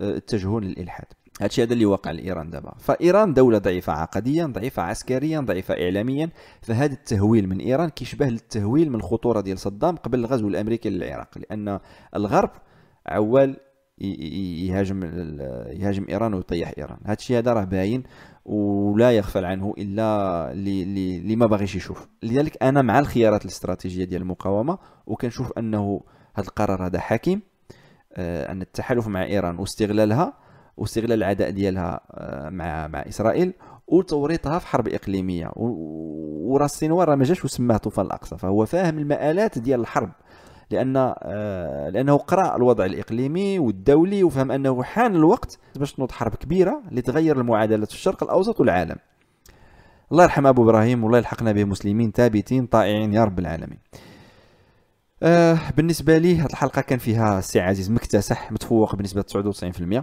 آه، اتجهوا للالحاد هادشي هذا اللي واقع لايران دابا فايران دوله ضعيفه عقديا ضعيفه عسكريا ضعيفه اعلاميا فهذا التهويل من ايران كيشبه للتهويل من الخطوره ديال صدام قبل الغزو الامريكي للعراق لان الغرب عوال يهاجم يهاجم ايران ويطيح ايران هادشي هذا راه باين ولا يغفل عنه الا اللي اللي ما باغيش يشوف لذلك انا مع الخيارات الاستراتيجيه ديال المقاومه وكنشوف انه هذا القرار هذا حكيم آه، ان التحالف مع ايران واستغلالها واستغلال العداء ديالها آه، مع مع اسرائيل وتوريطها في حرب اقليميه وراس سينوار ما جاش وسماه طوفان الاقصى فهو فاهم المآلات ديال الحرب لان آه، لانه قرا الوضع الاقليمي والدولي وفهم انه حان الوقت باش تنوض حرب كبيره لتغير المعادلات في الشرق الاوسط والعالم الله يرحم ابو ابراهيم والله يلحقنا به مسلمين ثابتين طائعين يا رب العالمين آه بالنسبه لي هذه الحلقه كان فيها السي عزيز مكتسح متفوق بنسبه 99%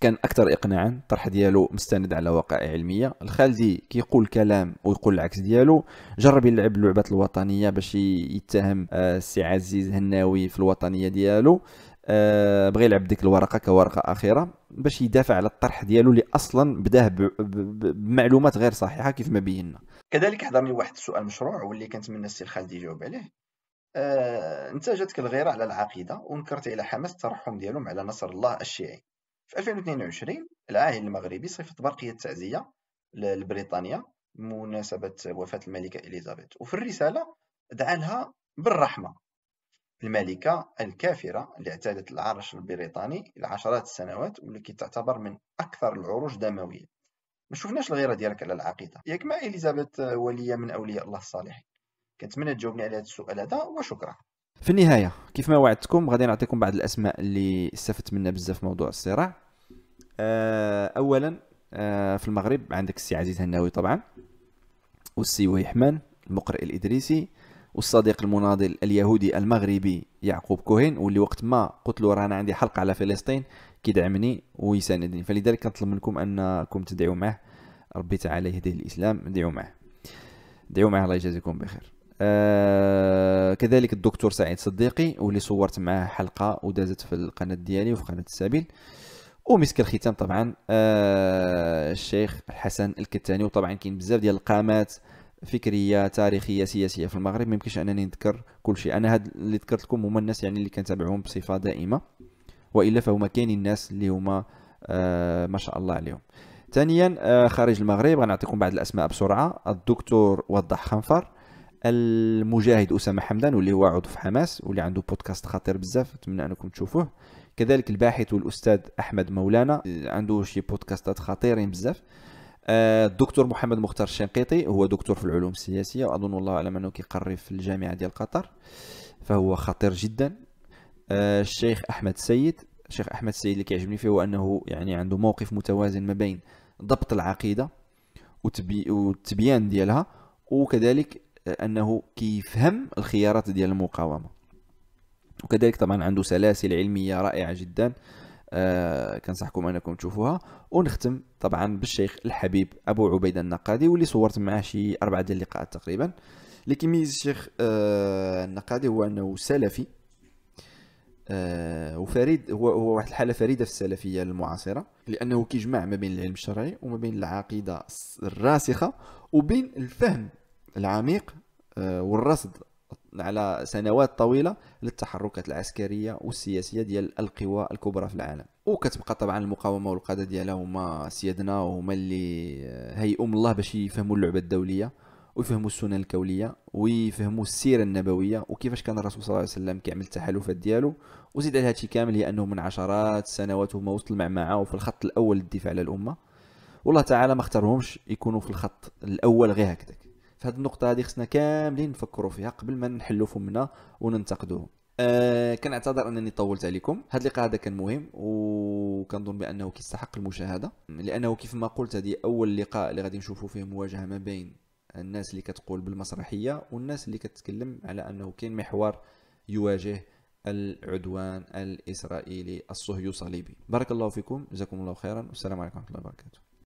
كان اكثر اقناعا الطرح ديالو مستند على وقائع علميه الخالدي كيقول كلام ويقول العكس ديالو جرب يلعب اللعبه الوطنيه باش يتهم آه، السي عزيز هناوي في الوطنيه ديالو آه، بغى يلعب ديك الورقه كورقه اخيره باش يدافع على الطرح ديالو اللي اصلا بداه بمعلومات غير صحيحه كيف ما بينا كذلك حضرني واحد السؤال مشروع واللي كنتمنى السي الخالدي يجاوب عليه آه، انت انتجتك الغيره على العقيده ونكرت على حماس الترحم ديالهم على نصر الله الشيعي في 2022 العاهل المغربي صفت برقية تعزية لبريطانيا بمناسبة وفاة الملكة إليزابيث وفي الرسالة دعا لها بالرحمة الملكة الكافرة اللي اعتادت العرش البريطاني لعشرات السنوات والتي تعتبر من أكثر العروش دموية ما شفناش الغيرة ديالك على العقيدة ياك ما إليزابيث ولية من أولياء الله الصالحين كنتمنى تجاوبني على هذا السؤال هذا وشكرا في النهايه كيف ما وعدتكم غادي نعطيكم بعض الاسماء اللي استفدت منها بزاف في موضوع الصراع آه، اولا آه، في المغرب عندك السي عزيز هناوي طبعا والسي ويحمان المقرئ الادريسي والصديق المناضل اليهودي المغربي يعقوب كوهين واللي وقت ما قلت له رانا عندي حلقه على فلسطين كيدعمني ويساندني فلذلك كنطلب منكم انكم تدعوا معه ربي تعالى يهديه الاسلام دعوا معه دعوا معه الله يجازيكم بخير آه، كذلك الدكتور سعيد صديقي واللي صورت معاه حلقه ودازت في القناه ديالي وفي قناه السبيل ومسك الختام طبعا آه الشيخ الحسن الكتاني وطبعا كاين بزاف ديال القامات فكريه تاريخيه سياسيه في المغرب ما يمكنش انني نذكر كل شيء انا هاد اللي ذكرت لكم هما الناس يعني اللي كنتابعهم بصفه دائمه والا فهما كاينين الناس اللي هما آه ما شاء الله عليهم ثانيا آه خارج المغرب غنعطيكم بعض الاسماء بسرعه الدكتور وضح خنفر المجاهد اسامه حمدان واللي هو عضو في حماس واللي عنده بودكاست خطير بزاف نتمنى انكم تشوفوه كذلك الباحث والاستاذ احمد مولانا عنده شي بودكاستات خطيرين بزاف آه، الدكتور محمد مختار الشنقيطي هو دكتور في العلوم السياسيه واظن والله اعلم انه كيقري في الجامعه ديال قطر فهو خطير جدا آه، الشيخ احمد سيد الشيخ احمد السيد اللي كيعجبني فيه هو انه يعني عنده موقف متوازن ما بين ضبط العقيده وتبيان ديالها وكذلك انه كيفهم الخيارات ديال المقاومه وكذلك طبعا عنده سلاسل علميه رائعه جدا آه كنصحكم انكم تشوفوها ونختم طبعا بالشيخ الحبيب ابو عبيده النقادي واللي صورت معاه شي اربعه ديال اللقاءات تقريبا اللي كيميز الشيخ آه النقادي هو انه سلفي آه وفريد هو هو واحد الحاله فريده في السلفيه المعاصره لانه كيجمع ما بين العلم الشرعي وما بين العقيده الراسخه وبين الفهم العميق آه، والرصد على سنوات طويله للتحركات العسكريه والسياسيه ديال القوى الكبرى في العالم وكتبقى طبعا المقاومه والقاده ديالها هما سيادنا وهما اللي آه، هيئوا من الله باش يفهموا اللعبه الدوليه ويفهموا السنن الكونيه ويفهموا السيره النبويه وكيفاش كان الرسول صلى الله عليه وسلم كيعمل التحالفات ديالو وزيد على هادشي كامل هي انه من عشرات السنوات هما وسط المعمعه وفي الخط الاول للدفاع على الامه والله تعالى ما اختارهمش يكونوا في الخط الاول غير هكذاك فهاد النقطه هذه خصنا كاملين نفكروا فيها قبل ما نحلوا فمنا وننتقدوهم أه كنعتذر انني طولت عليكم هاد اللقاء هذا كان مهم وكنظن بانه كيستحق المشاهده لانه كيف ما قلت هذه اول لقاء اللي غادي نشوفوا فيه مواجهه ما بين الناس اللي كتقول بالمسرحيه والناس اللي كتكلم على انه كاين محور يواجه العدوان الاسرائيلي الصهيوني الصليبي بارك الله فيكم جزاكم الله خيرا والسلام عليكم ورحمه الله وبركاته